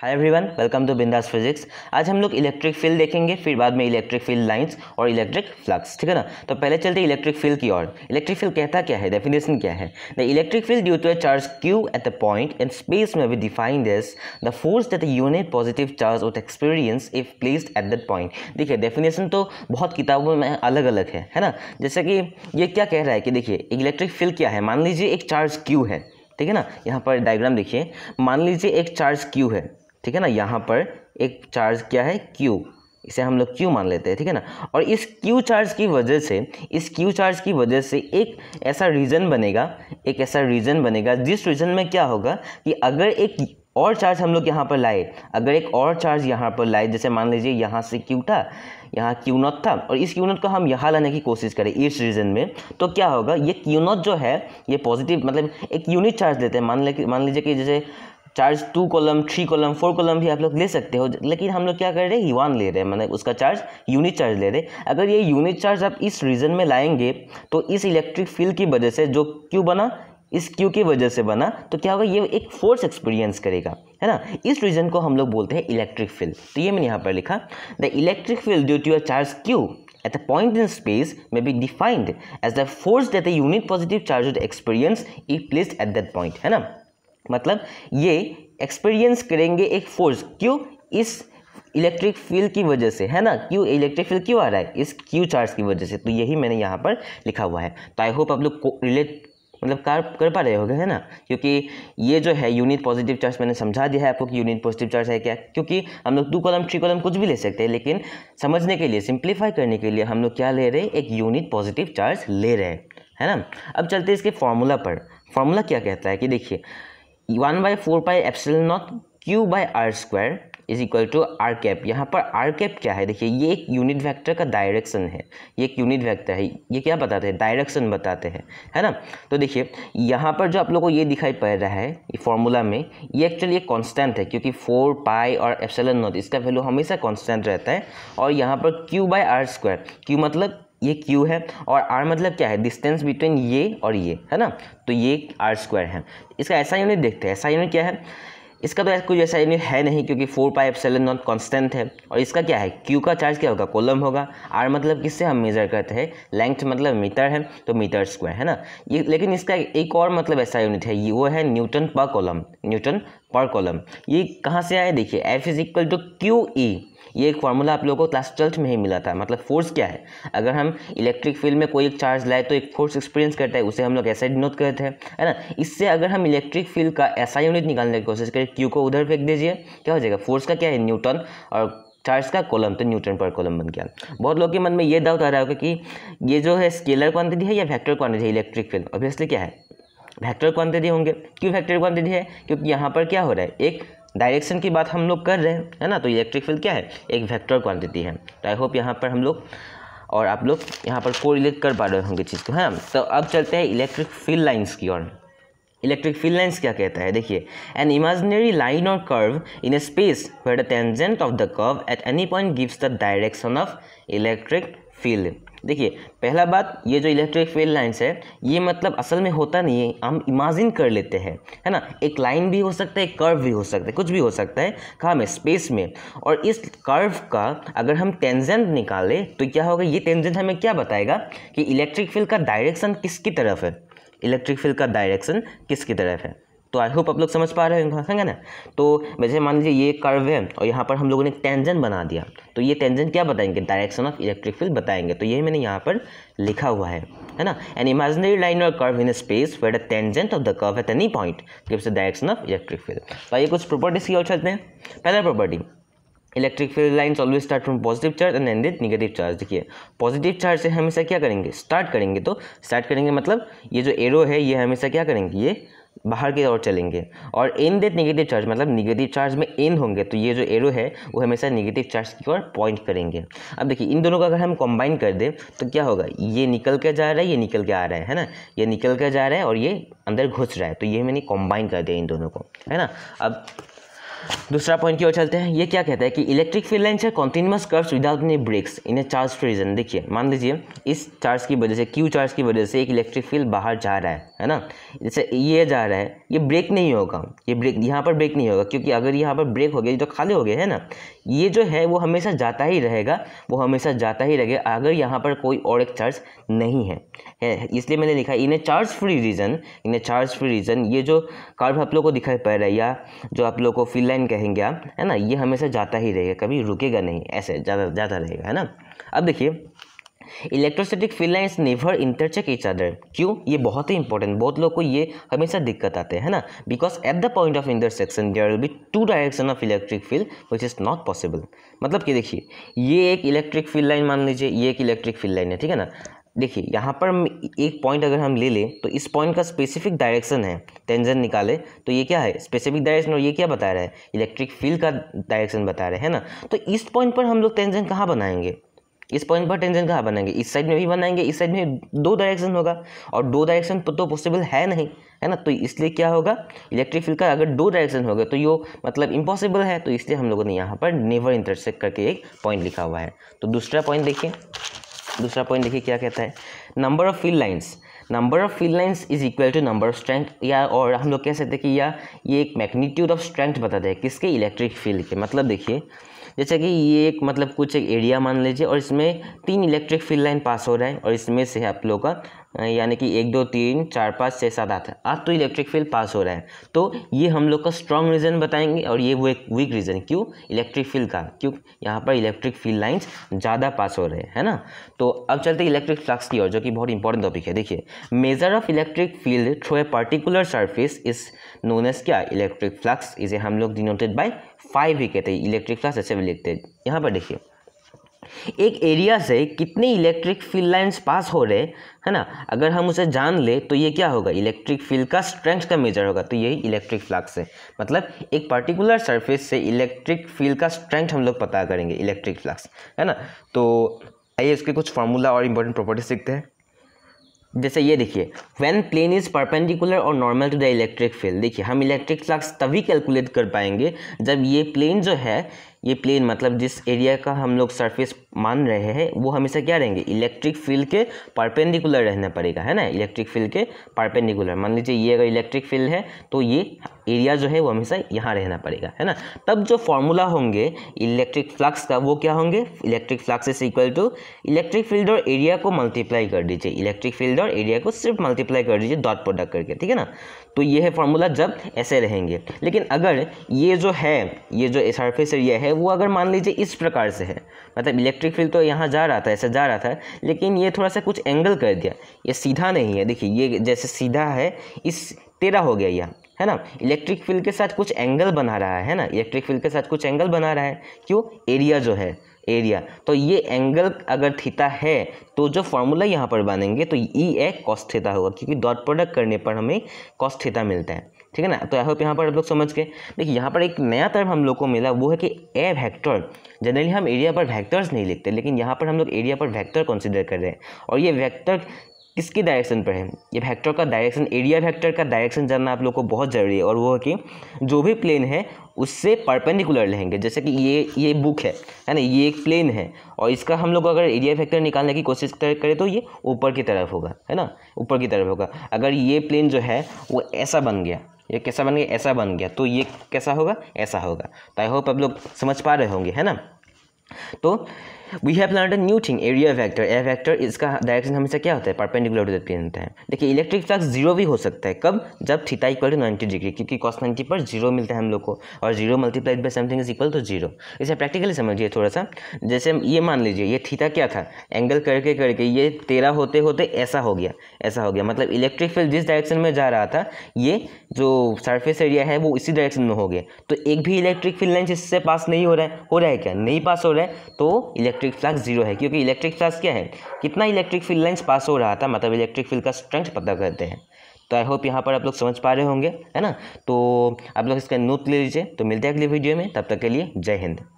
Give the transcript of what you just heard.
hi everyone welcome to Bindaas physics आज हम लोग इलेक्ट्रिक फील्ड देखेंगे फिर बाद में इलेक्ट्रिक फील्ड लाइंस और इलेक्ट्रिक फ्लक्स ठीक है ना तो पहले चलते इलेक्ट्रिक फील्ड की ओर इलेक्ट्रिक फील्ड कहता क्या है डेफिनेशन क्या है the electric field due to a charge Q at the point in space में we define this the force that unit positive charge would experience if placed at that point देखिए definition तो बहुत किताबों में अलग अलग है है ना जैसे कि ये क्या कह रहा है कि देखिए इलेक्ट्रिक फील्ड क्या है मान लीजिए एक चार्ज क्यू है ठीक है ना यहाँ पर डायग्राम देखिए मान लीजिए एक चार्ज क्यू है ठीक है ना यहाँ पर एक चार्ज क्या है क्यू इसे हम लोग क्यू मान लेते हैं ठीक है ना और इस क्यू चार्ज की वजह से इस क्यू चार्ज की वजह से एक ऐसा रीजन बनेगा एक ऐसा रीजन बनेगा जिस रीजन में क्या होगा कि अगर एक और चार्ज हम लोग यहाँ पर लाए अगर एक और चार्ज यहाँ पर लाए जैसे मान लीजिए यहाँ से क्यू था यहाँ क्यू नॉट था और इस क्यू नॉट को हम यहाँ लाने की कोशिश करें इस रीजन में तो क्या होगा ये क्यू नॉट जो है ये पॉजिटिव मतलब एक यूनिट चार्ज लेते हैं मान ले मान लीजिए कि जैसे charge two coulomb three coulomb four coulomb भी आप लोग ले सकते हो लेकिन हम लोग क्या कर रहे हैं वन ले रहे हैं मतलब उसका चार्ज यूनिट चार्ज ले रहे हैं अगर ये यूनिट चार्ज आप इस रीजन में लाएंगे तो इस इलेक्ट्रिक फील्ड की वजह से जो क्यों बना इस क्यू की वजह से बना तो क्या होगा ये एक फोर्स एक्सपीरियंस करेगा है ना इस रीजन को हम लोग बोलते हैं इलेक्ट्रिक फील्ड तो ये मैंने यहाँ पर लिखा the electric field due to a charge Q at a point in space में be defined as the force that the unit positive charge experience experience place at that point है ना मतलब ये एक्सपीरियंस करेंगे एक फोर्स क्यों इस electric field की वजह से है ना क्यों इलेक्ट्रिक फील्ड क्यों आ रहा है इस क्यू चार्ज की वजह से तो यही मैंने यहाँ पर लिखा हुआ है तो आई होप आप लोग को रिलेट मतलब कार कर पा रहे हो है ना क्योंकि ये जो है यूनिट पॉजिटिव चार्ज मैंने समझा दिया है आपको कि यूनिट पॉजिटिव चार्ज है क्या क्योंकि हम लोग टू कॉलम थ्री कॉलम कुछ भी ले सकते हैं लेकिन समझने के लिए सिंप्लीफाई करने के लिए हम लोग क्या ले रहे हैं एक यूनिट पॉजिटिव चार्ज ले रहे हैं है ना अब चलते हैं इसके फॉर्मूला पर फॉर्मूला क्या कहता है कि देखिए one by four pi epsilon naught Q by R square is equal to R cap यहाँ पर आर कैप क्या है देखिए ये एक यूनिट वेक्टर का डायरेक्शन है ये एक यूनिट वेक्टर है ये क्या बताते हैं डायरेक्शन बताते हैं है ना तो देखिए यहाँ पर जो आप लोग को ये दिखाई पड़ रहा है ये फॉर्मूला में ये एक्चुअली एक कॉन्स्टेंट है क्योंकि फोर पाई और एप्सलन नॉट इसका वैल्यू हमेशा कॉन्स्टेंट रहता है और यहाँ पर Q by R square Q मतलब ये क्यू है और आर मतलब क्या है डिस्टेंस बिटवीन ये और ये है ना तो ये आर स्क्वायर है इसका ऐसा यूनिट देखते हैं ऐसा यूनिट क्या है इसका तो कुछ ऐसा यूनिट है नहीं क्योंकि four pi epsilon naught constant है और इसका क्या है क्यू का चार्ज क्या होगा कॉलम होगा आर मतलब किससे हम मेजर करते हैं लेंथ मतलब मीटर है तो मीटर स्क्वायर है ना ये लेकिन इसका एक और मतलब ऐसा यूनिट है वो है न्यूटन पर कॉलम न्यूटन पर कॉलम ये कहाँ से आया देखिए F is equal to Q E ये एक फार्मूला आप लोगों को क्लास ट्वेल्थ में ही मिला था मतलब फोर्स क्या है अगर हम इलेक्ट्रिक फील्ड में कोई एक चार्ज लाए तो एक फोर्स एक्सपीरियंस करता है उसे हम लोग ऐसा डिनोट करते हैं है ना इससे अगर हम इलेक्ट्रिक फील्ड का ऐसा यूनिट निकालने की कोशिश करें क्यू को उधर फेंक दीजिए क्या हो जाएगा फोर्स का क्या है न्यूटन और चार्ज का कॉलम तो न्यूटन पर कॉलम बन गया बहुत लोग के मन में ये डाउट आ रहा होगा कि ये जो है स्केलर क्वांटिटी है या वेक्टर क्वांटिटी है इलेक्ट्रिक फील्ड ऑब्वियसली क्या है वेक्टर क्वांटिटी होंगे क्यों वेक्टर क्वांटिटी है क्योंकि यहाँ पर क्या हो रहा है एक डायरेक्शन की बात हम लोग कर रहे हैं है ना तो इलेक्ट्रिक फील्ड क्या है एक वेक्टर क्वांटिटी है तो आई होप यहाँ पर हम लोग और आप लोग यहाँ पर कोरिलेट कर पा रहे होंगे चीज़ को है ना तो अब चलते हैं इलेक्ट्रिक फील्ड लाइन्स की ओर इलेक्ट्रिक फील्ड लाइन्स क्या कहता है देखिए an imaginary line or curve in a space where the tangent of the curve at any point gives the direction of electric field देखिए पहला बात ये जो इलेक्ट्रिक फील्ड लाइन्स है ये मतलब असल में होता नहीं है हम इमेजिन कर लेते हैं है ना एक लाइन भी हो सकता है एक कर्व भी हो सकता है कुछ भी हो सकता है कहाँ में स्पेस में और इस कर्व का अगर हम टेंजेंट निकालें तो क्या होगा ये टेंजेंट हमें क्या बताएगा कि इलेक्ट्रिक फील्ड का डायरेक्शन किसकी तरफ है इलेक्ट्रिक फील्ड का डायरेक्शन किसकी तरफ है तो आई होप आप लोग समझ पा रहे होंगे है ना तो वैसे मान लीजिए ये कर्व है और यहाँ पर हम लोगों ने एक टेंजन बना दिया तो ये टेंजन क्या बताएंगे डायरेक्शन ऑफ इलेक्ट्रिक फील्ड बताएंगे तो ये मैंने यहाँ पर लिखा हुआ है है ना an imaginary line or curve in space where a tangent of the curve at any point gives the direction of electric field तो ये कुछ प्रॉपर्टीज की ओर चलते हैं पहला property electric field lines always start from positive charge and end negative charge देखिए positive charge से हमेशा क्या करेंगे स्टार्ट करेंगे तो स्टार्ट करेंगे मतलब ये जो एरो है ये हमेशा क्या करेंगे ये बाहर की ओर चलेंगे और एन डेट निगेटिव चार्ज मतलब निगेटिव चार्ज में एन होंगे तो ये जो एरो है वो हमेशा निगेटिव चार्ज की ओर पॉइंट करेंगे अब देखिए इन दोनों का अगर हम कंबाइन कर दें तो क्या होगा ये निकल के जा रहा है ये निकल के आ रहा है है ना ये निकल के जा रहा है और ये अंदर घुस रहा है तो ये मैंने कॉम्बाइन कर दिया इन दोनों को है ना अब दूसरा पॉइंट की ओर चलते हैं ये क्या कहता है कि इलेक्ट्रिक फील्ड लाइन्स है continuous curves without any breaks in a charge free region देखिए मान लीजिए इस चार्ज की वजह से क्यू चार्ज की वजह से एक इलेक्ट्रिक फील्ड बाहर जा रहा है है ना जैसे ये जा रहा है ये ब्रेक नहीं होगा ये ब्रेक यहाँ पर ब्रेक नहीं होगा क्योंकि अगर यहाँ पर ब्रेक हो गया तो खाली हो गया है ना ये जो है वो हमेशा जाता ही रहेगा वो हमेशा जाता ही रहेगा अगर यहाँ पर कोई और एक चार्ज नहीं है, इसलिए मैंने लिखा इन्हें चार्ज फ्री रीजन इन्हें चार्ज फ्री रीजन ये जो कार्ब आप लोग को दिखाई पड़ रहा है या जो आप लोग को फील लाइन कहेंगे आप है ना ये हमेशा जाता ही रहेगा कभी रुकेगा नहीं ऐसे ज़्यादा ज़्यादा रहेगा है ना अब देखिए electrostatic field lines never intersect each other क्यों ये बहुत ही इंपॉर्टेंट बहुत लोग को ये हमेशा दिक्कत आते हैं ना because at the point of intersection there will be two direction of electric field which is not possible मतलब कि देखिए ये एक इलेक्ट्रिक फील्ड लाइन मान लीजिए ये एक इलेक्ट्रिक फील्ड लाइन है ठीक है ना देखिए यहाँ पर एक पॉइंट अगर हम ले लें तो इस पॉइंट का स्पेसिफिक डायरेक्शन है टेंजन निकाले तो ये क्या है स्पेसिफिक डायरेक्शन और ये क्या बता रहा है इलेक्ट्रिक फील्ड का डायरेक्शन बता रहे हैं ना तो इस पॉइंट पर हम लोग टेंजन कहाँ बनाएंगे इस पॉइंट पर टेंजेंट कहाँ बनाएंगे इस साइड में भी बनाएंगे इस साइड में दो डायरेक्शन होगा और दो डायरेक्शन तो पॉसिबल है नहीं है ना तो इसलिए क्या होगा इलेक्ट्रिक फील्ड का अगर दो डायरेक्शन होगा तो ये मतलब इम्पॉसिबल है तो इसलिए हम लोगों ने यहाँ पर नेवर इंटरसेक्ट करके एक पॉइंट लिखा हुआ है तो दूसरा पॉइंट देखिए दूसरा पॉइंट देखिए क्या कहता है number of field lines number of field lines is equal to number of strength या और हम लोग कह सकते हैं कि या ये एक मैग्नीट्यूड ऑफ स्ट्रेंथ बताते हैं किसके इलेक्ट्रिक फील्ड के मतलब देखिए जैसे कि ये एक मतलब कुछ एक एरिया मान लीजिए और इसमें तीन इलेक्ट्रिक फील्ड लाइन पास हो रहा है और इसमें से आप लोग का यानी कि एक दो तीन चार पाँच छः सात आठ आज तो इलेक्ट्रिक फील्ड पास हो रहा है तो ये हम लोग का स्ट्रॉन्ग रीज़न बताएंगे और ये वो एक वीक रीज़न क्यों इलेक्ट्रिक फील्ड का क्यों यहाँ पर इलेक्ट्रिक फील्ड लाइन्स ज़्यादा पास हो रहे हैं है ना तो अब चलते इलेक्ट्रिक फ्लक्स की ओर जो कि बहुत इंपॉर्टेंट टॉपिक है देखिए measure of electric field through a particular surface is known as क्या इलेक्ट्रिक फ्लक्स इसे हम लोग डिनोटेड बाई फाइव ही कहते हैं इलेक्ट्रिक फ्लक्स ऐसे भी लिखते हैं यहाँ पर देखिए एक एरिया से कितने इलेक्ट्रिक फील्ड लाइन्स पास हो रहे है ना अगर हम उसे जान ले तो ये क्या होगा इलेक्ट्रिक फील्ड का स्ट्रेंथ का मेजर होगा तो यही इलेक्ट्रिक फ्लक्स है मतलब एक पर्टिकुलर सरफेस से इलेक्ट्रिक फील्ड का स्ट्रेंथ हम लोग पता करेंगे इलेक्ट्रिक फ्लक्स है ना तो आइए इसके कुछ फार्मूला और इंपॉर्टेंट प्रॉपर्टी सीखते हैं जैसे ये देखिए व्हेन प्लेन इज़ परपेंडिकुलर और normal to the electric field देखिए हम इलेक्ट्रिक फ्लक्स तभी कैलकुलेट कर पाएंगे जब ये प्लेन जो है ये प्लेन मतलब जिस एरिया का हम लोग सरफेस मान रहे हैं वो हमेशा क्या रहेंगे इलेक्ट्रिक फील्ड के परपेंडिकुलर रहना पड़ेगा है ना इलेक्ट्रिक फील्ड के परपेंडिकुलर मान लीजिए ये अगर इलेक्ट्रिक फील्ड है तो ये एरिया जो है वो हमेशा यहाँ रहना पड़ेगा है ना तब जो फॉर्मूला होंगे इलेक्ट्रिक फ्लक्स का वो क्या होंगे electric flux is equal to electric field और एरिया को मल्टीप्लाई कर दीजिए इलेक्ट्रिक फील्ड और एरिया को सिर्फ मल्टीप्लाई कर दीजिए डॉट प्रोडक्ट करके ठीक है ना तो ये है फार्मूला जब ऐसे रहेंगे लेकिन अगर ये जो है ये जो सरफेस एरिया है वो अगर मान लीजिए इस प्रकार से है मतलब इलेक्ट्रिक फील्ड तो यहाँ जा रहा था ऐसे जा रहा था लेकिन ये थोड़ा सा कुछ एंगल कर दिया ये सीधा नहीं है देखिए ये जैसे सीधा है इस तेरा हो गया यह है ना इलेक्ट्रिक फील्ड के साथ कुछ एंगल बना रहा है ना इलेक्ट्रिक फील्ड के साथ कुछ एंगल बना रहा है क्यों एरिया जो है एरिया तो ये एंगल अगर थीटा है तो जो फॉर्मूला यहाँ पर बनेंगे तो ई ए कॉस होगा क्योंकि डॉट प्रोडक्ट करने पर हमें कॉस मिलता है ठीक है ना तो आई होप यहाँ पर आप लोग समझ के देखिए यहाँ पर एक नया टर्म हम लोग को मिला वो है कि ए वैक्टर जनरली हम एरिया पर वैक्टर्स नहीं लिखते लेकिन यहाँ पर हम लोग एरिया पर वैक्टर कंसिडर कर रहे हैं और ये वैक्टर किसकी डायरेक्शन पर है ये वेक्टर का डायरेक्शन एरिया वेक्टर का डायरेक्शन जानना आप लोग को बहुत ज़रूरी है और वो है कि जो भी प्लेन है उससे परपेंडिकुलर रहेंगे जैसे कि ये ये बुक है है ना ये एक प्लेन है और इसका हम लोग अगर एरिया फैक्टर निकालने की कोशिश करें तो ये ऊपर की तरफ होगा है ना ऊपर की तरफ होगा अगर ये प्लेन जो है वो ऐसा बन गया ये कैसा बन गया ऐसा बन गया तो ये कैसा होगा ऐसा होगा तो आई होप आप लोग समझ पा रहे होंगे है ना तो we have learn a new thing area vector a vector इसका डायरेक्शन हमेशा क्या होता है परपेंडिकुलर टू द प्लेन होता है देखिए इलेक्ट्रिक फ्लक्स जीरो भी हो सकता है कब जब theta equal to ninety degree क्योंकि कॉस नाइन्टी पर जीरो मिलता है हम लोग को और zero multiplied by something is equal to zero इसे प्रैक्टिकली समझिए थोड़ा सा जैसे ये मान लीजिए ये थीटा क्या था एंगल करके करके ये तेरह होते होते ऐसा हो गया ऐसा हो गया मतलब इलेक्ट्रिक फील्ड जिस डायरेक्शन में जा रहा था ये जो सरफेस एरिया है वो इसी डायरेक्शन में हो गया तो एक भी इलेक्ट्रिक फील्ड लाइन इससे पास नहीं हो रहा है हो रहा है क्या नहीं पास हो रहा है तो इलेक्ट्रिक इलेक्ट्रिक फ्लक्स जीरो है क्योंकि इलेक्ट्रिक फ्लक्स क्या है कितना इलेक्ट्रिक फील्ड लाइन्स पास हो रहा था मतलब इलेक्ट्रिक फील्ड का स्ट्रेंथ पता करते हैं तो आई होप यहाँ पर आप लोग समझ पा रहे होंगे है ना तो आप लोग इसका नोट ले लीजिए तो मिलते हैं अगले वीडियो में तब तक के लिए जय हिंद